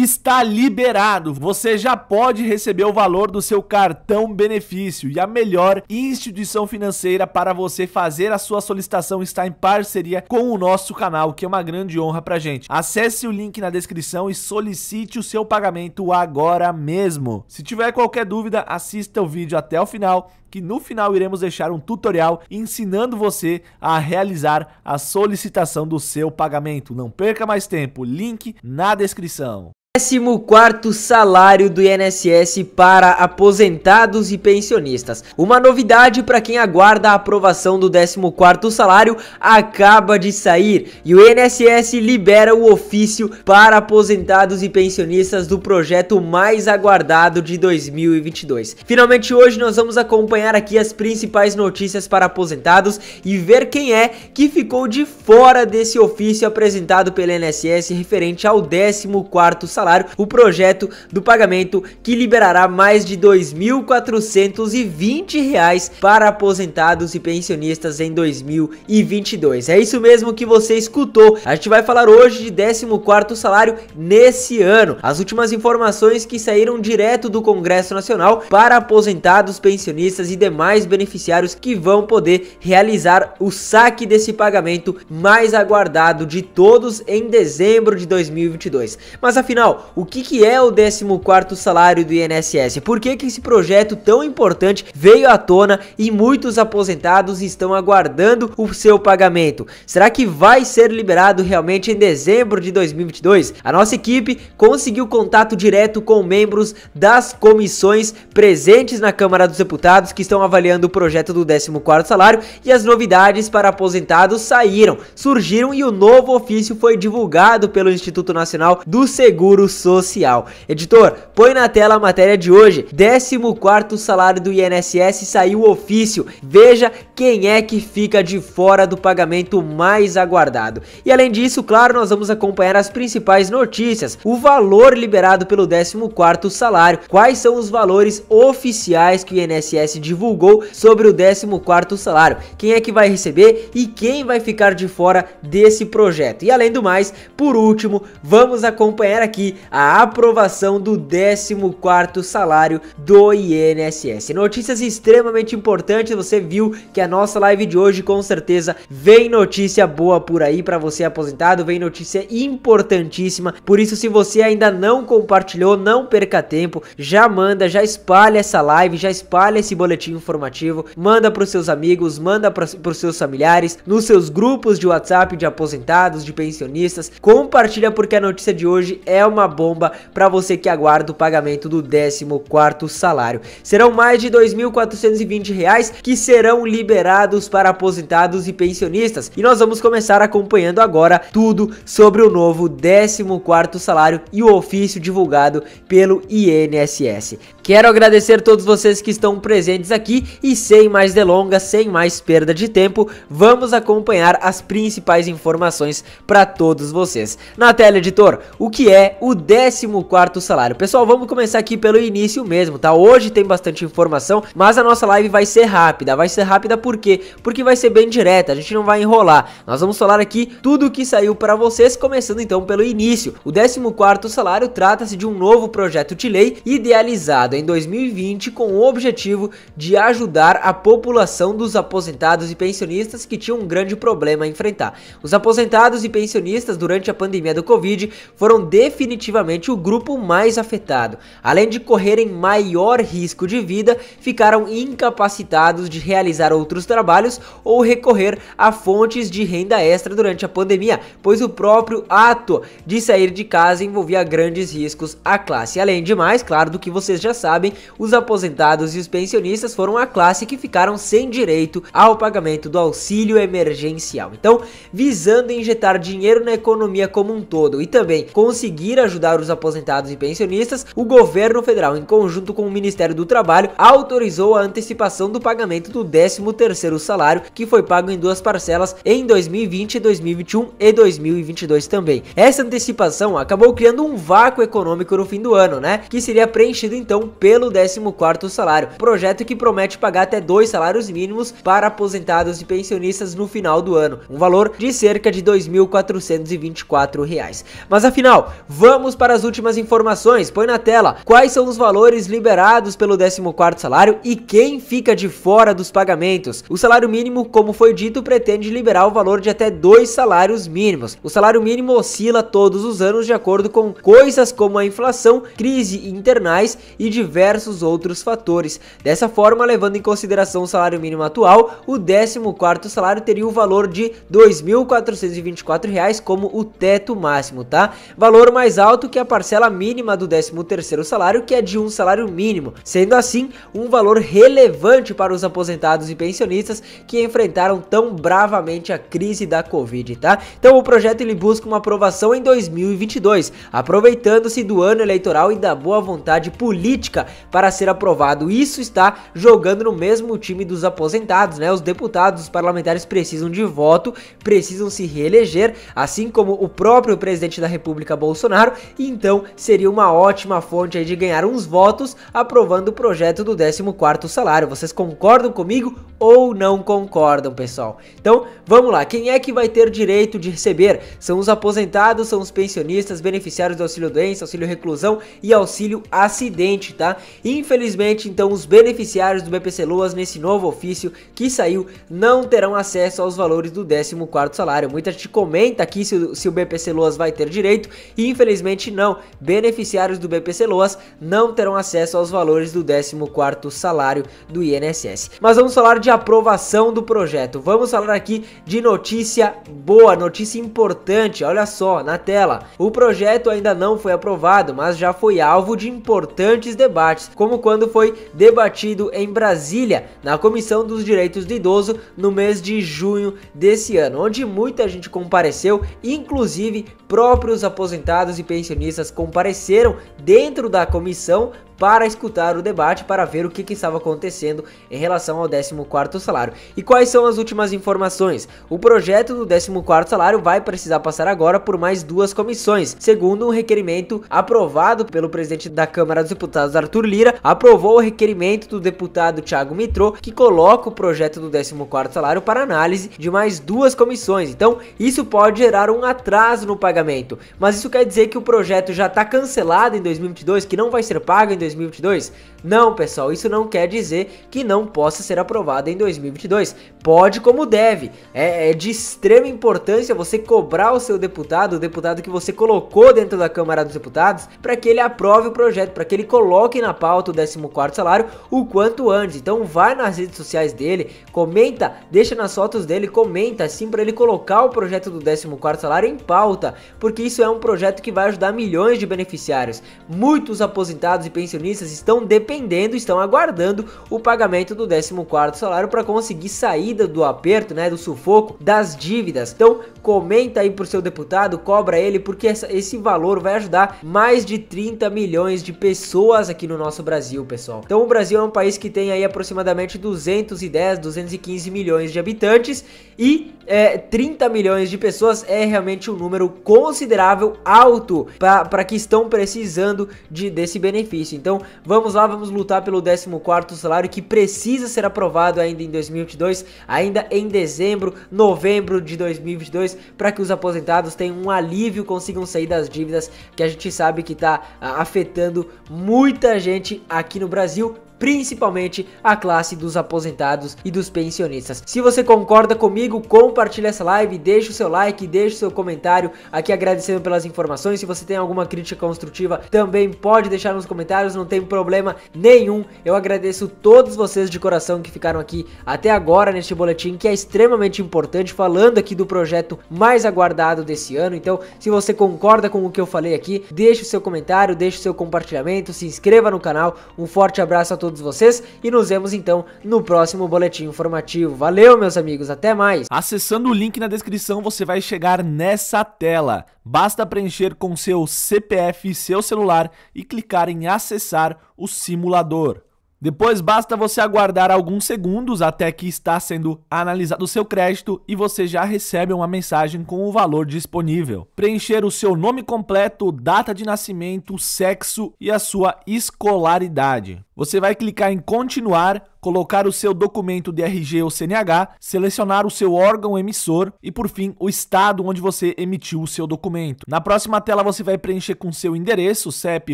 está liberado. Você já pode receber o valor do seu cartão benefício e a melhor instituição financeira para você fazer a sua solicitação está em parceria com o nosso canal, que é uma grande honra pra gente. Acesse o link na descrição e solicite o seu pagamento agora mesmo. Se tiver qualquer dúvida, assista o vídeo até o final que no final iremos deixar um tutorial ensinando você a realizar a solicitação do seu pagamento. Não perca mais tempo, link na descrição. 14 quarto salário do INSS para aposentados e pensionistas. Uma novidade para quem aguarda a aprovação do 14 quarto salário acaba de sair e o INSS libera o ofício para aposentados e pensionistas do projeto mais aguardado de 2022. Finalmente hoje nós vamos acompanhar aqui as principais notícias para aposentados e ver quem é que ficou de fora desse ofício apresentado pelo INSS referente ao 14 quarto salário salário o projeto do pagamento que liberará mais de R$ 2.420 para aposentados e pensionistas em 2022. É isso mesmo que você escutou. A gente vai falar hoje de 14º salário nesse ano. As últimas informações que saíram direto do Congresso Nacional para aposentados, pensionistas e demais beneficiários que vão poder realizar o saque desse pagamento mais aguardado de todos em dezembro de 2022. Mas afinal, Afinal, o que, que é o 14º salário do INSS? Por que, que esse projeto tão importante veio à tona e muitos aposentados estão aguardando o seu pagamento? Será que vai ser liberado realmente em dezembro de 2022? A nossa equipe conseguiu contato direto com membros das comissões presentes na Câmara dos Deputados que estão avaliando o projeto do 14º salário e as novidades para aposentados saíram, surgiram e o novo ofício foi divulgado pelo Instituto Nacional do Seguro social. Editor, põe na tela a matéria de hoje. 14º salário do INSS saiu ofício. Veja quem é que fica de fora do pagamento mais aguardado. E além disso, claro, nós vamos acompanhar as principais notícias, o valor liberado pelo 14º salário, quais são os valores oficiais que o INSS divulgou sobre o 14º salário, quem é que vai receber e quem vai ficar de fora desse projeto. E além do mais, por último, vamos acompanhar aqui a aprovação do 14º salário do INSS. Notícias extremamente importantes, você viu que a nossa live de hoje com certeza vem notícia boa por aí para você aposentado, vem notícia importantíssima. Por isso se você ainda não compartilhou, não perca tempo, já manda, já espalha essa live, já espalha esse boletim informativo, manda para os seus amigos, manda para os seus familiares, nos seus grupos de WhatsApp de aposentados, de pensionistas. Compartilha porque a notícia de hoje é uma uma bomba para você que aguarda o pagamento do 14º salário. Serão mais de R$ 2.420 que serão liberados para aposentados e pensionistas. E nós vamos começar acompanhando agora tudo sobre o novo 14º salário e o ofício divulgado pelo INSS. Quero agradecer a todos vocês que estão presentes aqui e sem mais delongas, sem mais perda de tempo, vamos acompanhar as principais informações para todos vocês. Na tela, editor, o que é o o 14º salário. Pessoal, vamos começar aqui pelo início mesmo, tá? Hoje tem bastante informação, mas a nossa live vai ser rápida. Vai ser rápida por quê? Porque vai ser bem direta, a gente não vai enrolar. Nós vamos falar aqui tudo o que saiu para vocês, começando então pelo início. O 14º salário trata-se de um novo projeto de lei idealizado em 2020 com o objetivo de ajudar a população dos aposentados e pensionistas que tinham um grande problema a enfrentar. Os aposentados e pensionistas durante a pandemia do Covid foram definitivamente definitivamente o grupo mais afetado. Além de correrem maior risco de vida, ficaram incapacitados de realizar outros trabalhos ou recorrer a fontes de renda extra durante a pandemia, pois o próprio ato de sair de casa envolvia grandes riscos à classe. Além de mais, claro, do que vocês já sabem, os aposentados e os pensionistas foram a classe que ficaram sem direito ao pagamento do auxílio emergencial. Então, visando injetar dinheiro na economia como um todo e também conseguir ajudar os aposentados e pensionistas, o governo federal, em conjunto com o Ministério do Trabalho, autorizou a antecipação do pagamento do 13º salário, que foi pago em duas parcelas em 2020, 2021 e 2022 também. Essa antecipação acabou criando um vácuo econômico no fim do ano, né? Que seria preenchido então pelo 14º salário, projeto que promete pagar até dois salários mínimos para aposentados e pensionistas no final do ano, um valor de cerca de R$ 2.424. Mas afinal, vamos Vamos para as últimas informações. Põe na tela quais são os valores liberados pelo 14 salário e quem fica de fora dos pagamentos. O salário mínimo, como foi dito, pretende liberar o valor de até dois salários mínimos. O salário mínimo oscila todos os anos de acordo com coisas como a inflação, crise internais e diversos outros fatores. Dessa forma, levando em consideração o salário mínimo atual, o 14 salário teria o valor de R$ 2.424 como o teto máximo, tá? Valor mais alto alto que a parcela mínima do 13º salário, que é de um salário mínimo, sendo assim um valor relevante para os aposentados e pensionistas que enfrentaram tão bravamente a crise da Covid, tá? Então o projeto ele busca uma aprovação em 2022, aproveitando-se do ano eleitoral e da boa vontade política para ser aprovado. Isso está jogando no mesmo time dos aposentados, né? Os deputados, os parlamentares precisam de voto, precisam se reeleger, assim como o próprio presidente da República Bolsonaro Bolsonaro, e então seria uma ótima fonte de ganhar uns votos aprovando o projeto do 14º salário. Vocês concordam comigo ou não concordam, pessoal? Então, vamos lá. Quem é que vai ter direito de receber? São os aposentados, são os pensionistas, beneficiários do auxílio doença, auxílio reclusão e auxílio acidente, tá? Infelizmente, então, os beneficiários do BPC Loas nesse novo ofício que saiu não terão acesso aos valores do 14º salário. Muita gente comenta aqui se, se o BPC Loas vai ter direito e infelizmente Infelizmente não, beneficiários do BPC Loas não terão acesso aos valores do 14º salário do INSS. Mas vamos falar de aprovação do projeto, vamos falar aqui de notícia boa, notícia importante, olha só, na tela. O projeto ainda não foi aprovado, mas já foi alvo de importantes debates, como quando foi debatido em Brasília, na Comissão dos Direitos do Idoso, no mês de junho desse ano, onde muita gente compareceu, inclusive próprios aposentados e pensionistas compareceram dentro da comissão para escutar o debate, para ver o que, que estava acontecendo em relação ao 14º salário. E quais são as últimas informações? O projeto do 14º salário vai precisar passar agora por mais duas comissões, segundo um requerimento aprovado pelo presidente da Câmara dos Deputados, Arthur Lira, aprovou o requerimento do deputado Thiago Mitrô, que coloca o projeto do 14º salário para análise de mais duas comissões. Então, isso pode gerar um atraso no pagamento, mas isso quer dizer que o projeto já está cancelado em 2022, que não vai ser pago em 2022, 2022? Não, pessoal, isso não quer dizer que não possa ser aprovada em 2022. Pode como deve. É, é de extrema importância você cobrar o seu deputado, o deputado que você colocou dentro da Câmara dos Deputados, para que ele aprove o projeto, para que ele coloque na pauta o 14 salário o quanto antes. Então vai nas redes sociais dele, comenta, deixa nas fotos dele, comenta assim para ele colocar o projeto do 14 salário em pauta, porque isso é um projeto que vai ajudar milhões de beneficiários. Muitos aposentados e pensionistas pensionistas estão dependendo, estão aguardando o pagamento do 14º salário para conseguir saída do aperto, né, do sufoco das dívidas. Então, comenta aí pro seu deputado, cobra ele porque essa, esse valor vai ajudar mais de 30 milhões de pessoas aqui no nosso Brasil, pessoal. Então, o Brasil é um país que tem aí aproximadamente 210, 215 milhões de habitantes e é, 30 milhões de pessoas é realmente um número considerável alto para que estão precisando de, desse benefício. Então vamos lá, vamos lutar pelo 14 salário que precisa ser aprovado ainda em 2022, ainda em dezembro, novembro de 2022, para que os aposentados tenham um alívio, consigam sair das dívidas que a gente sabe que está ah, afetando muita gente aqui no Brasil, principalmente a classe dos aposentados e dos pensionistas. Se você concorda comigo, compartilha essa live, deixa o seu like, deixa o seu comentário aqui agradecendo pelas informações. Se você tem alguma crítica construtiva, também pode deixar nos comentários, não tem problema nenhum. Eu agradeço todos vocês de coração que ficaram aqui até agora neste boletim que é extremamente importante, falando aqui do projeto mais aguardado desse ano. Então, se você concorda com o que eu falei aqui, deixa o seu comentário, deixa o seu compartilhamento, se inscreva no canal. Um forte abraço a todos todos vocês e nos vemos então no próximo boletim informativo. Valeu, meus amigos, até mais! Acessando o link na descrição, você vai chegar nessa tela. Basta preencher com seu CPF e seu celular e clicar em acessar o simulador. Depois basta você aguardar alguns segundos até que está sendo analisado o seu crédito e você já recebe uma mensagem com o valor disponível. Preencher o seu nome completo, data de nascimento, sexo e a sua escolaridade. Você vai clicar em continuar, colocar o seu documento de RG ou CNH, selecionar o seu órgão emissor e por fim o estado onde você emitiu o seu documento. Na próxima tela você vai preencher com seu endereço, CEP,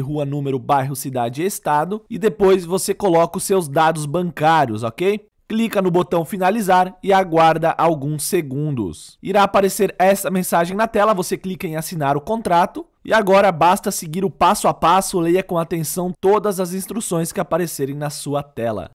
rua, número, bairro, cidade e estado e depois você coloca os seus dados bancários, ok? clica no botão finalizar e aguarda alguns segundos. Irá aparecer essa mensagem na tela, você clica em assinar o contrato e agora basta seguir o passo a passo, leia com atenção todas as instruções que aparecerem na sua tela.